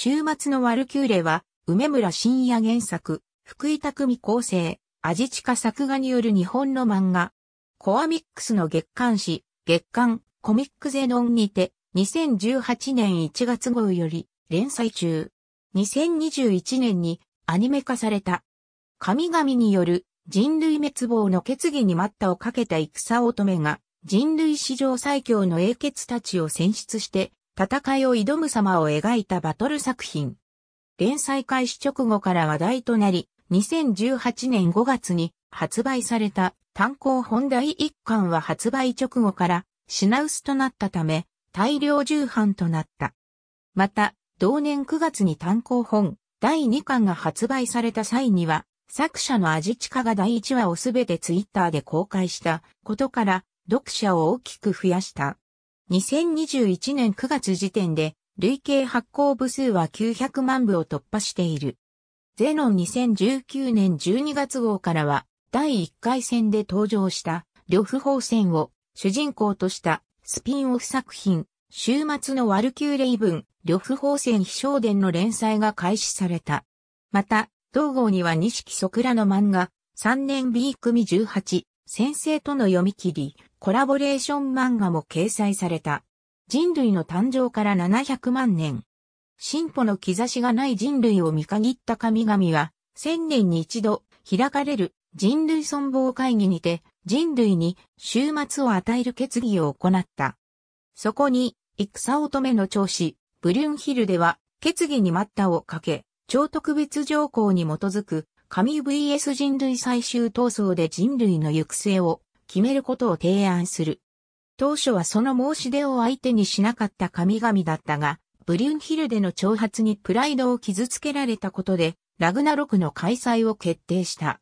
週末のワルキューレは、梅村深也原作、福井匠構成、味下作画による日本の漫画。コアミックスの月刊誌、月刊コミックゼノンにて、2018年1月号より連載中。2021年にアニメ化された。神々による人類滅亡の決議に待ったをかけた戦乙女が人類史上最強の英傑たちを選出して戦いを挑む様を描いたバトル作品。連載開始直後から話題となり、2018年5月に発売された単行本第1巻は発売直後から品薄となったため、大量重版となった。また、同年9月に単行本第2巻が発売された際には、作者のアジチカが第1話をすべてツイッターで公開したことから、読者を大きく増やした。2021年9月時点で、累計発行部数は900万部を突破している。ゼノン2019年12月号からは、第1回戦で登場した、呂布法戦を主人公としたスピンオフ作品、週末のワルキューレイブン、呂布法戦飛翔伝の連載が開始された。また、同号には錦ソクラの漫画、3年 B 組18、先生との読み切り、コラボレーション漫画も掲載された。人類の誕生から700万年。進歩の兆しがない人類を見限った神々は、千年に一度開かれる人類存亡会議にて人類に終末を与える決議を行った。そこに、戦乙女の長子、ブリュンヒルでは、決議に待ったをかけ、超特別条項に基づく神 VS 人類最終闘争で人類の行く末を決めることを提案する。当初はその申し出を相手にしなかった神々だったが、ブリュンヒルデの挑発にプライドを傷つけられたことで、ラグナロクの開催を決定した。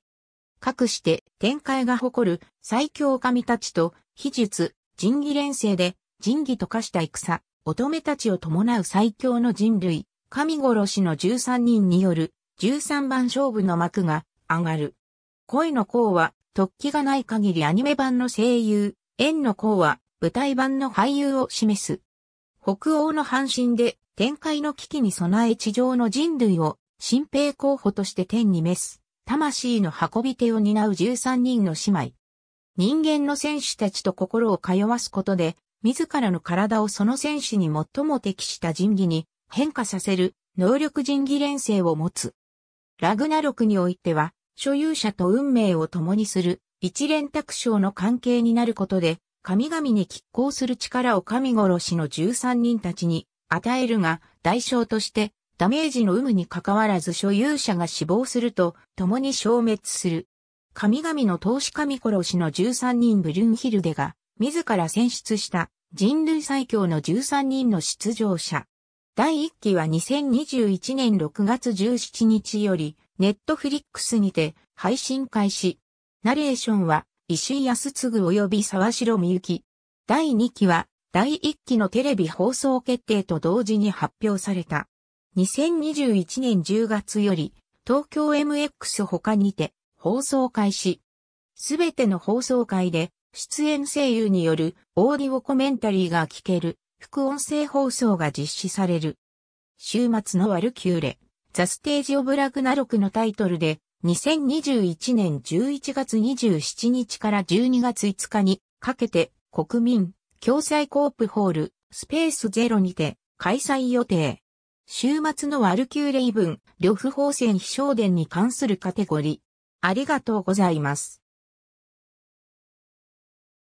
かくして展開が誇る最強神たちと秘術、神義連成で神義と化した戦、乙女たちを伴う最強の人類、神殺しの13人による13番勝負の幕が上がる。恋の項は、突起がない限りアニメ版の声優、縁の項は、舞台版の俳優を示す。北欧の半身で、展開の危機に備え地上の人類を、新兵候補として天に召す、魂の運び手を担う13人の姉妹。人間の選手たちと心を通わすことで、自らの体をその選手に最も適した人技に変化させる能力人技連成を持つ。ラグナロクにおいては、所有者と運命を共にする一連卓章の関係になることで、神々に拮抗する力を神殺しの13人たちに与えるが、代償としてダメージの有無に関わらず所有者が死亡すると共に消滅する。神々の投資神殺しの13人ブリュンヒルデが自ら選出した人類最強の13人の出場者。第1期は2021年6月17日より、ネットフリックスにて配信開始。ナレーションは、石井康嗣及び沢城美幸。第2期は、第1期のテレビ放送決定と同時に発表された。2021年10月より、東京 MX 他にて放送開始。すべての放送回で、出演声優によるオーディオコメンタリーが聞ける副音声放送が実施される。週末のワルキューレ、ザ・ステージ・オブ・ラグナロクのタイトルで、2021年11月27日から12月5日にかけて国民共済コープホールスペースゼロにて開催予定。週末のワルキューレイブン、呂布法線飛翔伝に関するカテゴリー。ありがとうございます。